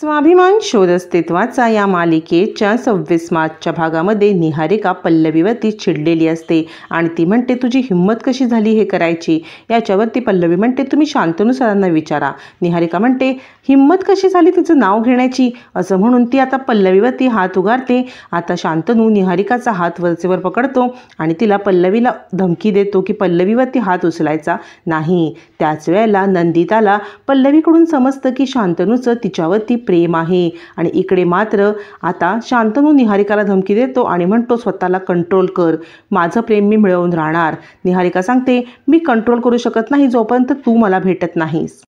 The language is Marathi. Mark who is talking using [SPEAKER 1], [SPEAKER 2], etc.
[SPEAKER 1] स्वाभिमान शोध अस्तित्वाचा या मालिकेच्या सव्वीस मार्चच्या भागामध्ये निहारिका पल्लवीवरती चिडलेली असते आणि ती म्हणते तुझी हिंमत कशी झाली हे करायची याच्यावरती पल्लवी म्हणते तुम्ही शांतनू सरांना विचारा निहारिका म्हणते हिंमत कशी झाली तिचं नाव घेण्याची असं म्हणून ती आता पल्लवीवरती हात उगारते आता शांतनू निहारिकाचा हात वरचेवर पकडतो आणि तिला पल्लवीला धमकी देतो की पल्लवीवरती हात उचलायचा नाही त्याच वेळेला नंदिताला पल्लवीकडून समजतं की शांतनूचं तिच्यावरती प्रेम आहे आणि इकडे मात्र आता शांतनू निहारिकाला धमकी देतो आणि म्हणतो स्वतःला कंट्रोल कर माझं प्रेम मी मिळवून राहणार निहारिका सांगते मी कंट्रोल करू शकत नाही जोपर्यंत तू मला भेटत नाहीस